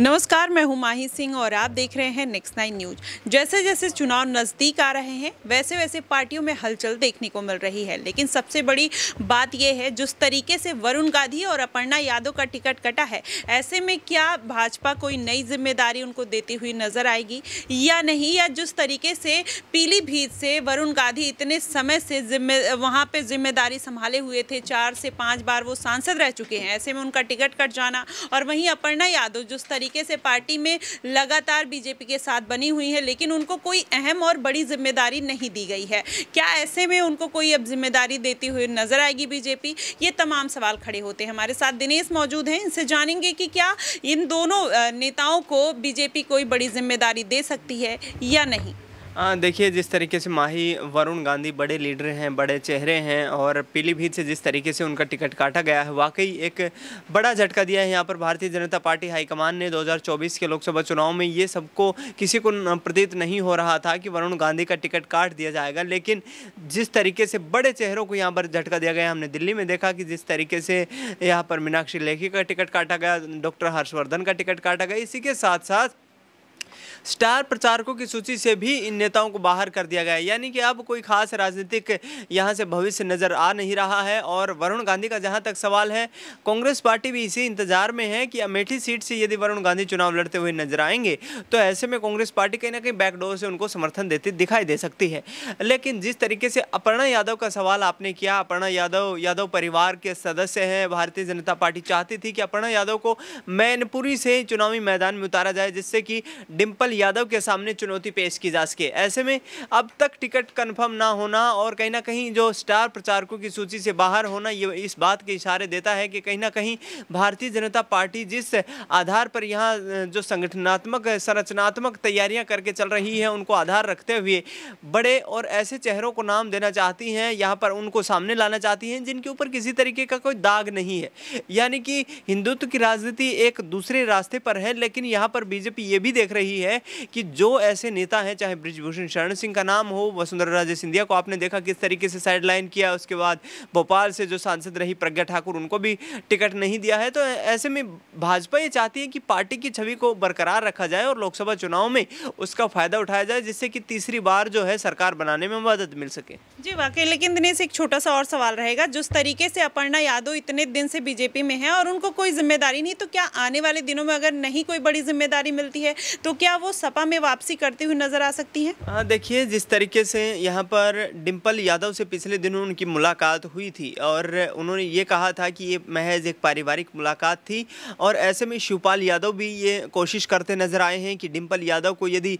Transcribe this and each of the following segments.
नमस्कार मैं हूं माही सिंह और आप देख रहे हैं नेक्स्ट नाइन न्यूज जैसे जैसे चुनाव नज़दीक आ रहे हैं वैसे वैसे पार्टियों में हलचल देखने को मिल रही है लेकिन सबसे बड़ी बात यह है जिस तरीके से वरुण गांधी और अपर्णा यादव का टिकट कटा है ऐसे में क्या भाजपा कोई नई जिम्मेदारी उनको देती हुई नजर आएगी या नहीं या जिस तरीके से पीलीभीत से वरुण गांधी इतने समय से जिम्मे वहाँ पर जिम्मेदारी संभाले हुए थे चार से पाँच बार वो सांसद रह चुके हैं ऐसे में उनका टिकट कट जाना और वहीं अपर्णा यादव जिस तरीके तरीके से पार्टी में लगातार बीजेपी के साथ बनी हुई है लेकिन उनको कोई अहम और बड़ी जिम्मेदारी नहीं दी गई है क्या ऐसे में उनको कोई अब जिम्मेदारी देती हुई नजर आएगी बीजेपी ये तमाम सवाल खड़े होते हैं हमारे साथ दिनेश मौजूद हैं इनसे जानेंगे कि क्या इन दोनों नेताओं को बीजेपी कोई बड़ी जिम्मेदारी दे सकती है या नहीं देखिए जिस तरीके से माही वरुण गांधी बड़े लीडर हैं बड़े चेहरे हैं और पीलीभीत से जिस तरीके से उनका टिकट काटा गया है वाकई एक बड़ा झटका दिया है यहाँ पर भारतीय जनता पार्टी हाईकमान ने 2024 के लोकसभा चुनाव में ये सबको किसी को प्रतीत नहीं हो रहा था कि वरुण गांधी का टिकट काट दिया जाएगा लेकिन जिस तरीके से बड़े चेहरों को यहाँ पर झटका दिया गया हमने दिल्ली में देखा कि जिस तरीके से यहाँ पर मीनाक्षी लेखी का टिकट काटा गया डॉक्टर हर्षवर्धन का टिकट काटा गया इसी के साथ साथ स्टार प्रचारकों की सूची से भी इन नेताओं को बाहर कर दिया गया यानी कि अब कोई खास राजनीतिक यहाँ से भविष्य नज़र आ नहीं रहा है और वरुण गांधी का जहाँ तक सवाल है कांग्रेस पार्टी भी इसी इंतजार में है कि अमेठी सीट से यदि वरुण गांधी चुनाव लड़ते हुए नजर आएंगे तो ऐसे में कांग्रेस पार्टी कहीं ना कहीं बैकडोर से उनको समर्थन देती दिखाई दे सकती है लेकिन जिस तरीके से अपर्णा यादव का सवाल आपने किया अपर्णा यादव यादव परिवार के सदस्य हैं भारतीय जनता पार्टी चाहती थी कि अपर्णा यादव को मैनपुरी से चुनावी मैदान में उतारा जाए जिससे कि डिम्पल कमल यादव के सामने चुनौती पेश की जा सके ऐसे में अब तक टिकट कन्फर्म ना होना और कहीं ना कहीं जो स्टार प्रचारकों की सूची से बाहर होना ये इस बात के इशारे देता है कि कहीं ना कहीं भारतीय जनता पार्टी जिस आधार पर यहाँ जो संगठनात्मक संरचनात्मक तैयारियाँ करके चल रही है उनको आधार रखते हुए बड़े और ऐसे चेहरों को नाम देना चाहती हैं यहाँ पर उनको सामने लाना चाहती हैं जिनके ऊपर किसी तरीके का कोई दाग नहीं है यानी कि हिंदुत्व की राजनीति एक दूसरे रास्ते पर है लेकिन यहाँ पर बीजेपी ये भी देख रही है है कि जो ऐसे नेता हैं चाहे ब्रिजभूषण शरण सिंह का नाम हो वसुंधरा राजे सिंधिया को आपने देखा किस तरीके से साइडलाइन किया उसके बाद भोपाल से जो सांसद रही प्रज्ञा ठाकुर उनको भी टिकट नहीं दिया है तो ऐसे में भाजपा ये चाहती है कि पार्टी की छवि को बरकरार रखा जाए और लोकसभा चुनाव में उसका फायदा उठाया जाए जिससे कि तीसरी बार जो है सरकार बनाने में मदद मिल सके जी वाकई लेकिन दिनेश एक छोटा सा और सवाल रहेगा जिस तरीके से अपर्णा यादव इतने दिन से बीजेपी में है और उनको कोई जिम्मेदारी नहीं तो क्या आने वाले दिनों में अगर नहीं कोई बड़ी जिम्मेदारी मिलती है तो क्या वो वो सपा में वापसी करती हुई नजर आ सकती हैं हाँ देखिए जिस तरीके से यहाँ पर डिम्पल यादव से पिछले दिनों उनकी मुलाकात हुई थी और उन्होंने ये कहा था कि ये महज एक पारिवारिक मुलाकात थी और ऐसे में शिवपाल यादव भी ये कोशिश करते नजर आए हैं कि डिम्पल यादव को यदि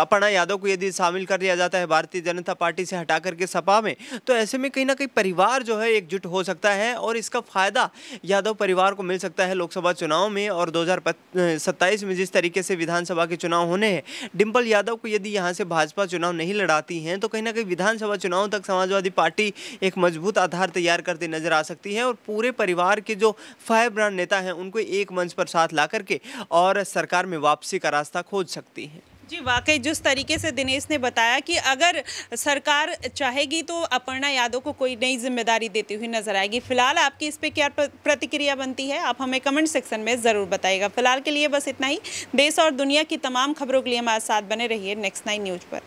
अपना यादव को यदि शामिल कर लिया जाता है भारतीय जनता पार्टी से हटा करके सपा में तो ऐसे में कहीं ना कहीं परिवार जो है एकजुट हो सकता है और इसका फ़ायदा यादव परिवार को मिल सकता है लोकसभा चुनाव में और दो में जिस तरीके से विधान विधानसभा के चुनाव होने हैं डिम्पल यादव को यदि यहाँ से भाजपा चुनाव नहीं लड़ाती हैं तो कहीं ना कहीं विधानसभा चुनाव तक समाजवादी पार्टी एक मजबूत आधार तैयार करती नजर आ सकती है और पूरे परिवार के जो फाइव ब्रांड नेता हैं उनको एक मंच पर साथ ला करके और सरकार में वापसी का रास्ता खोज सकती है जी वाकई जिस तरीके से दिनेश ने बताया कि अगर सरकार चाहेगी तो अपर्णा यादव को कोई नई जिम्मेदारी देती हुई नजर आएगी फिलहाल आपकी इस पे क्या प्रतिक्रिया बनती है आप हमें कमेंट सेक्शन में ज़रूर बताइएगा फिलहाल के लिए बस इतना ही देश और दुनिया की तमाम खबरों के लिए हमारे साथ बने रहिए नेक्स्ट नाइन न्यूज़ पर